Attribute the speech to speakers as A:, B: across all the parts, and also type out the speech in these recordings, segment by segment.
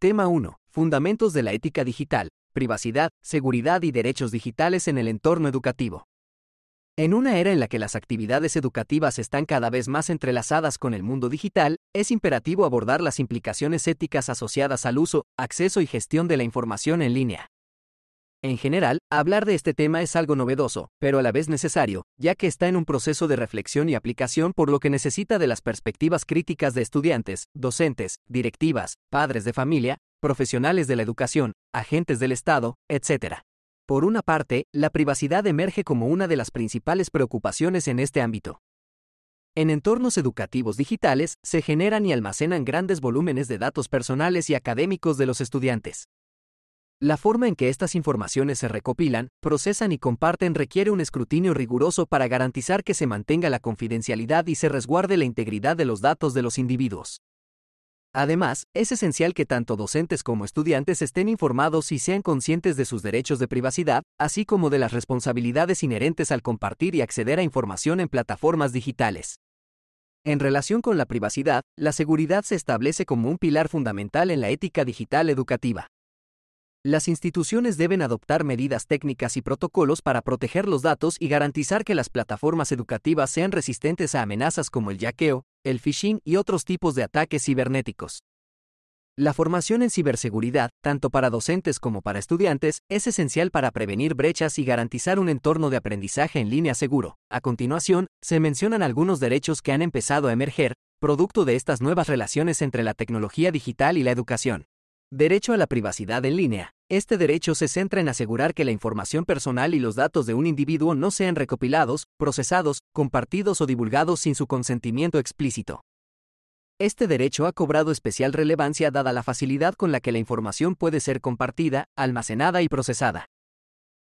A: Tema 1. Fundamentos de la ética digital, privacidad, seguridad y derechos digitales en el entorno educativo. En una era en la que las actividades educativas están cada vez más entrelazadas con el mundo digital, es imperativo abordar las implicaciones éticas asociadas al uso, acceso y gestión de la información en línea. En general, hablar de este tema es algo novedoso, pero a la vez necesario, ya que está en un proceso de reflexión y aplicación por lo que necesita de las perspectivas críticas de estudiantes, docentes, directivas, padres de familia, profesionales de la educación, agentes del Estado, etc. Por una parte, la privacidad emerge como una de las principales preocupaciones en este ámbito. En entornos educativos digitales se generan y almacenan grandes volúmenes de datos personales y académicos de los estudiantes. La forma en que estas informaciones se recopilan, procesan y comparten requiere un escrutinio riguroso para garantizar que se mantenga la confidencialidad y se resguarde la integridad de los datos de los individuos. Además, es esencial que tanto docentes como estudiantes estén informados y sean conscientes de sus derechos de privacidad, así como de las responsabilidades inherentes al compartir y acceder a información en plataformas digitales. En relación con la privacidad, la seguridad se establece como un pilar fundamental en la ética digital educativa. Las instituciones deben adoptar medidas técnicas y protocolos para proteger los datos y garantizar que las plataformas educativas sean resistentes a amenazas como el yaqueo, el phishing y otros tipos de ataques cibernéticos. La formación en ciberseguridad, tanto para docentes como para estudiantes, es esencial para prevenir brechas y garantizar un entorno de aprendizaje en línea seguro. A continuación, se mencionan algunos derechos que han empezado a emerger, producto de estas nuevas relaciones entre la tecnología digital y la educación. Derecho a la privacidad en línea. Este derecho se centra en asegurar que la información personal y los datos de un individuo no sean recopilados, procesados, compartidos o divulgados sin su consentimiento explícito. Este derecho ha cobrado especial relevancia dada la facilidad con la que la información puede ser compartida, almacenada y procesada.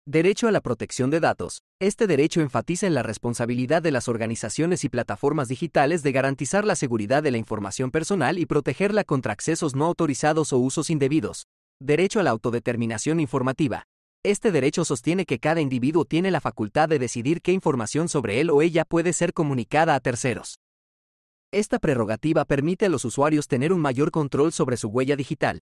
A: Derecho a la protección de datos. Este derecho enfatiza en la responsabilidad de las organizaciones y plataformas digitales de garantizar la seguridad de la información personal y protegerla contra accesos no autorizados o usos indebidos, Derecho a la autodeterminación informativa. Este derecho sostiene que cada individuo tiene la facultad de decidir qué información sobre él o ella puede ser comunicada a terceros. Esta prerrogativa permite a los usuarios tener un mayor control sobre su huella digital.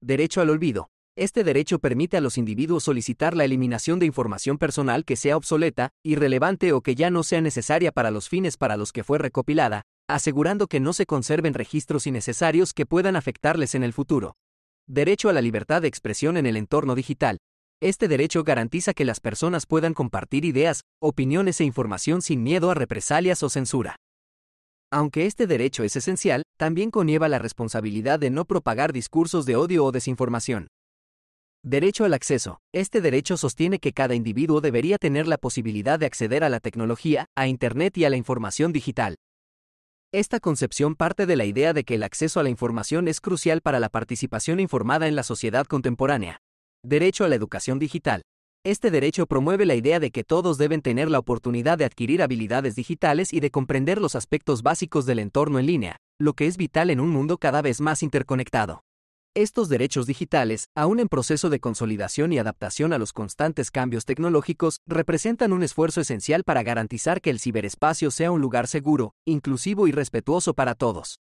A: Derecho al olvido. Este derecho permite a los individuos solicitar la eliminación de información personal que sea obsoleta, irrelevante o que ya no sea necesaria para los fines para los que fue recopilada, asegurando que no se conserven registros innecesarios que puedan afectarles en el futuro. Derecho a la libertad de expresión en el entorno digital. Este derecho garantiza que las personas puedan compartir ideas, opiniones e información sin miedo a represalias o censura. Aunque este derecho es esencial, también conlleva la responsabilidad de no propagar discursos de odio o desinformación. Derecho al acceso. Este derecho sostiene que cada individuo debería tener la posibilidad de acceder a la tecnología, a Internet y a la información digital. Esta concepción parte de la idea de que el acceso a la información es crucial para la participación informada en la sociedad contemporánea. Derecho a la educación digital. Este derecho promueve la idea de que todos deben tener la oportunidad de adquirir habilidades digitales y de comprender los aspectos básicos del entorno en línea, lo que es vital en un mundo cada vez más interconectado estos derechos digitales, aún en proceso de consolidación y adaptación a los constantes cambios tecnológicos, representan un esfuerzo esencial para garantizar que el ciberespacio sea un lugar seguro, inclusivo y respetuoso para todos.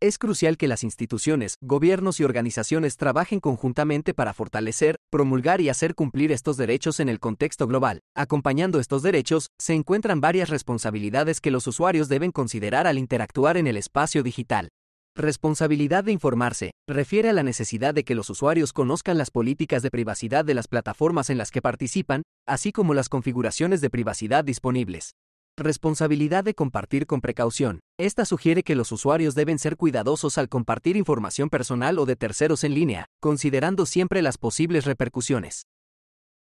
A: Es crucial que las instituciones, gobiernos y organizaciones trabajen conjuntamente para fortalecer, promulgar y hacer cumplir estos derechos en el contexto global. Acompañando estos derechos, se encuentran varias responsabilidades que los usuarios deben considerar al interactuar en el espacio digital. Responsabilidad de informarse. Refiere a la necesidad de que los usuarios conozcan las políticas de privacidad de las plataformas en las que participan, así como las configuraciones de privacidad disponibles. Responsabilidad de compartir con precaución. Esta sugiere que los usuarios deben ser cuidadosos al compartir información personal o de terceros en línea, considerando siempre las posibles repercusiones.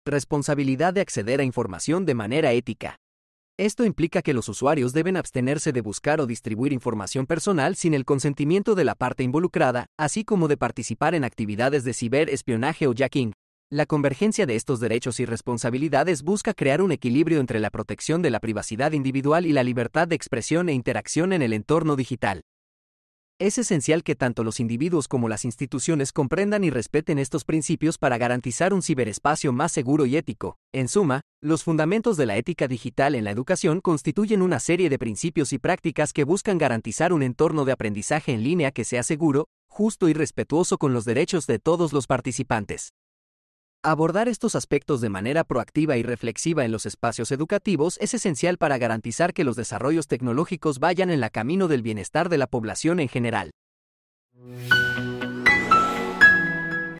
A: Responsabilidad de acceder a información de manera ética. Esto implica que los usuarios deben abstenerse de buscar o distribuir información personal sin el consentimiento de la parte involucrada, así como de participar en actividades de ciberespionaje o jacking. La convergencia de estos derechos y responsabilidades busca crear un equilibrio entre la protección de la privacidad individual y la libertad de expresión e interacción en el entorno digital. Es esencial que tanto los individuos como las instituciones comprendan y respeten estos principios para garantizar un ciberespacio más seguro y ético. En suma, los fundamentos de la ética digital en la educación constituyen una serie de principios y prácticas que buscan garantizar un entorno de aprendizaje en línea que sea seguro, justo y respetuoso con los derechos de todos los participantes. Abordar estos aspectos de manera proactiva y reflexiva en los espacios educativos es esencial para garantizar que los desarrollos tecnológicos vayan en la camino del bienestar de la población en general.